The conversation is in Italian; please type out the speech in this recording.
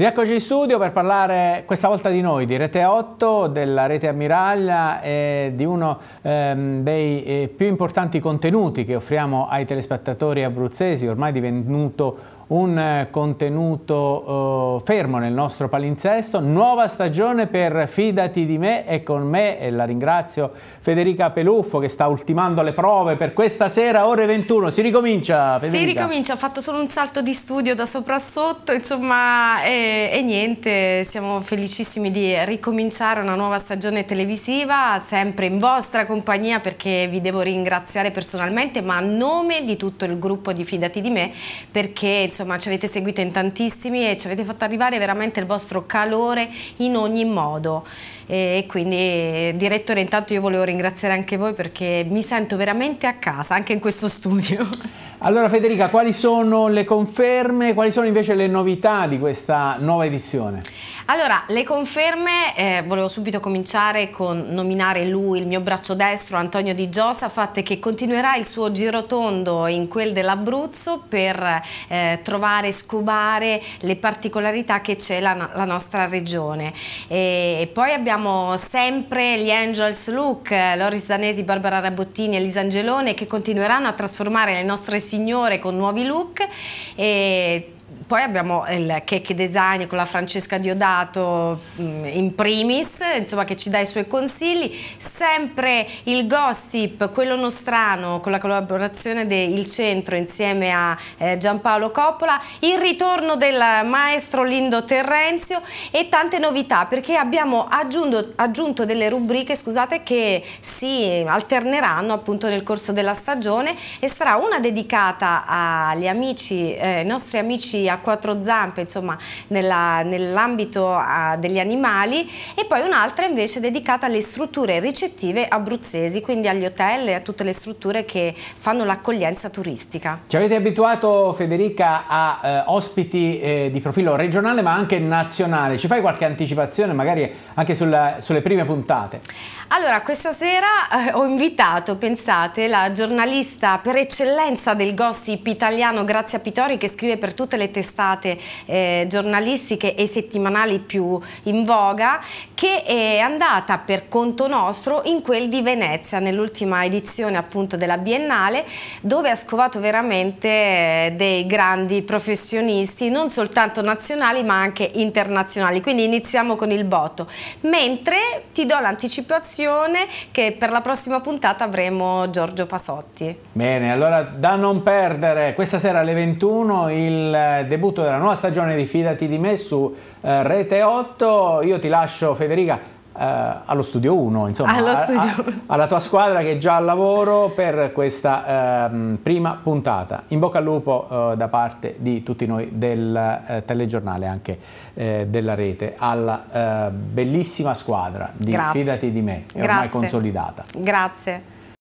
Rieccoci in studio per parlare questa volta di noi, di Rete 8, della Rete Ammiraglia e di uno ehm, dei eh, più importanti contenuti che offriamo ai telespettatori abruzzesi, ormai divenuto un eh, contenuto eh, fermo nel nostro palinsesto, nuova stagione per Fidati di me e con me, e la ringrazio Federica Peluffo che sta ultimando le prove per questa sera ore 21, si ricomincia Federica? Si ricomincia, ho fatto solo un salto di studio da sopra a sotto, insomma e, e niente, siamo felicissimi di ricominciare una nuova stagione televisiva, sempre in vostra compagnia perché vi devo ringraziare personalmente ma a nome di tutto il gruppo di Fidati di me perché insomma insomma ci avete seguito in tantissimi e ci avete fatto arrivare veramente il vostro calore in ogni modo e quindi direttore intanto io volevo ringraziare anche voi perché mi sento veramente a casa anche in questo studio. Allora Federica, quali sono le conferme, quali sono invece le novità di questa nuova edizione? Allora, le conferme, eh, volevo subito cominciare con nominare lui, il mio braccio destro, Antonio Di Giosa, fatte che continuerà il suo giro tondo in quel dell'Abruzzo per eh, trovare, scovare le particolarità che c'è la, la, nostra regione. E, e, poi abbiamo sempre gli Angels Look, eh, Loris Danesi, Barbara Rabottini e Lisangelone, che continueranno a trasformare le nostre città signore con nuovi look e poi abbiamo il cake design con la Francesca Diodato mm, in primis, insomma che ci dà i suoi consigli, sempre il gossip, quello nostrano con la collaborazione del Centro insieme a eh, Giampaolo Coppola, il ritorno del maestro Lindo Terrenzio e tante novità perché abbiamo aggiunto, aggiunto delle rubriche scusate, che si alterneranno appunto nel corso della stagione e sarà una dedicata agli amici, eh, nostri amici a quattro zampe, insomma nell'ambito nell ah, degli animali e poi un'altra invece dedicata alle strutture ricettive abruzzesi, quindi agli hotel e a tutte le strutture che fanno l'accoglienza turistica. Ci avete abituato Federica a eh, ospiti eh, di profilo regionale ma anche nazionale, ci fai qualche anticipazione magari anche sulla, sulle prime puntate? Allora, questa sera eh, ho invitato, pensate, la giornalista per eccellenza del gossip italiano Grazia Pitori che scrive per tutte le televisioni testate eh, giornalistiche e settimanali più in voga, che è andata per conto nostro in quel di Venezia, nell'ultima edizione appunto della Biennale, dove ha scovato veramente eh, dei grandi professionisti, non soltanto nazionali ma anche internazionali. Quindi iniziamo con il botto. Mentre ti do l'anticipazione che per la prossima puntata avremo Giorgio Pasotti. Bene, allora da non perdere, questa sera alle 21 il eh, debutto della nuova stagione di Fidati di me su eh, Rete 8. Io ti lascio Federica Uh, allo studio 1, insomma, allo studio. A, a, alla tua squadra che è già al lavoro per questa uh, prima puntata. In bocca al lupo uh, da parte di tutti noi del eh, telegiornale, anche della rete, alla bellissima squadra di Grazie. Fidati di me, è Grazie. ormai consolidata. Grazie.